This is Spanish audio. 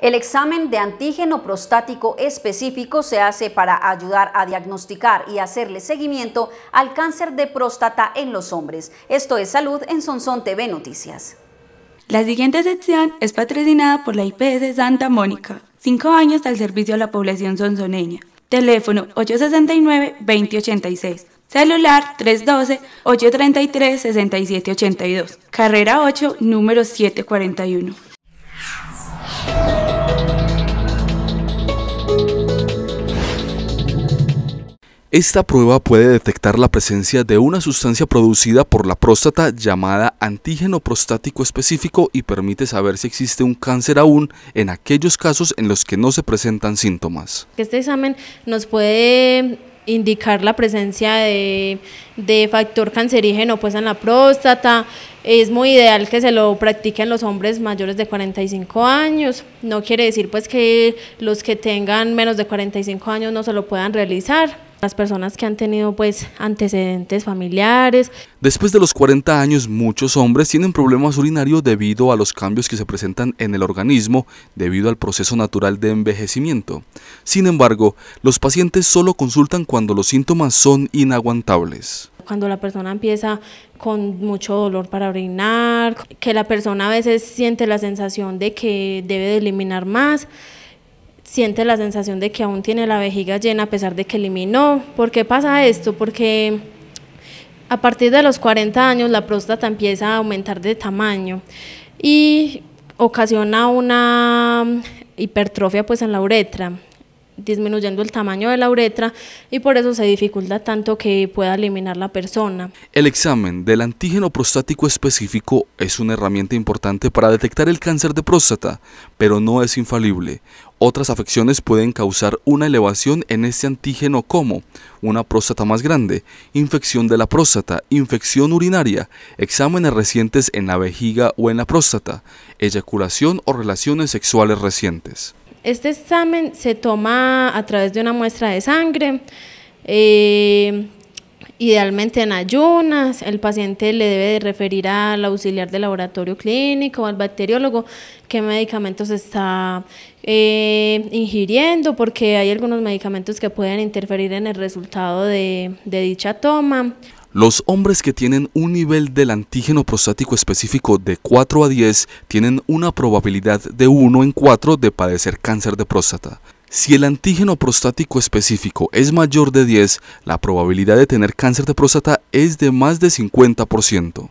El examen de antígeno prostático específico se hace para ayudar a diagnosticar y hacerle seguimiento al cáncer de próstata en los hombres. Esto es Salud en Sonsón TV Noticias. La siguiente sección es patrocinada por la IPS Santa Mónica. Cinco años al servicio a la población sonzoneña. Teléfono 869-2086. Celular 312-833-6782. Carrera 8, número 741. Esta prueba puede detectar la presencia de una sustancia producida por la próstata llamada antígeno prostático específico y permite saber si existe un cáncer aún en aquellos casos en los que no se presentan síntomas. Este examen nos puede indicar la presencia de, factor cancerígeno pues en la próstata. Es muy ideal que se lo practiquen los hombres mayores de 45 años. No quiere decir pues que los que tengan menos de 45 años no se lo puedan realizar las personas que han tenido pues antecedentes familiares. Después de los 40 años muchos hombres tienen problemas urinarios debido a los cambios que se presentan en el organismo debido al proceso natural de envejecimiento. Sin embargo, los pacientes solo consultan cuando los síntomas son inaguantables. Cuando la persona empieza con mucho dolor para orinar, que la persona a veces siente la sensación de que debe de eliminar más, siente la sensación de que aún tiene la vejiga llena a pesar de que eliminó. ¿Por qué pasa esto? Porque a partir de los 40 años la próstata empieza a aumentar de tamaño y ocasiona una hipertrofia pues en la uretra disminuyendo el tamaño de la uretra y por eso se dificulta tanto que pueda eliminar la persona. El examen del antígeno prostático específico es una herramienta importante para detectar el cáncer de próstata, pero no es infalible. Otras afecciones pueden causar una elevación en este antígeno como una próstata más grande, infección de la próstata, infección urinaria, exámenes recientes en la vejiga o en la próstata, eyaculación o relaciones sexuales recientes. Este examen se toma a través de una muestra de sangre. Eh, Idealmente en ayunas, el paciente le debe referir al auxiliar del laboratorio clínico o al bacteriólogo qué medicamentos está eh, ingiriendo, porque hay algunos medicamentos que pueden interferir en el resultado de, de dicha toma. Los hombres que tienen un nivel del antígeno prostático específico de 4 a 10 tienen una probabilidad de 1 en 4 de padecer cáncer de próstata. Si el antígeno prostático específico es mayor de 10, la probabilidad de tener cáncer de próstata es de más de 50%.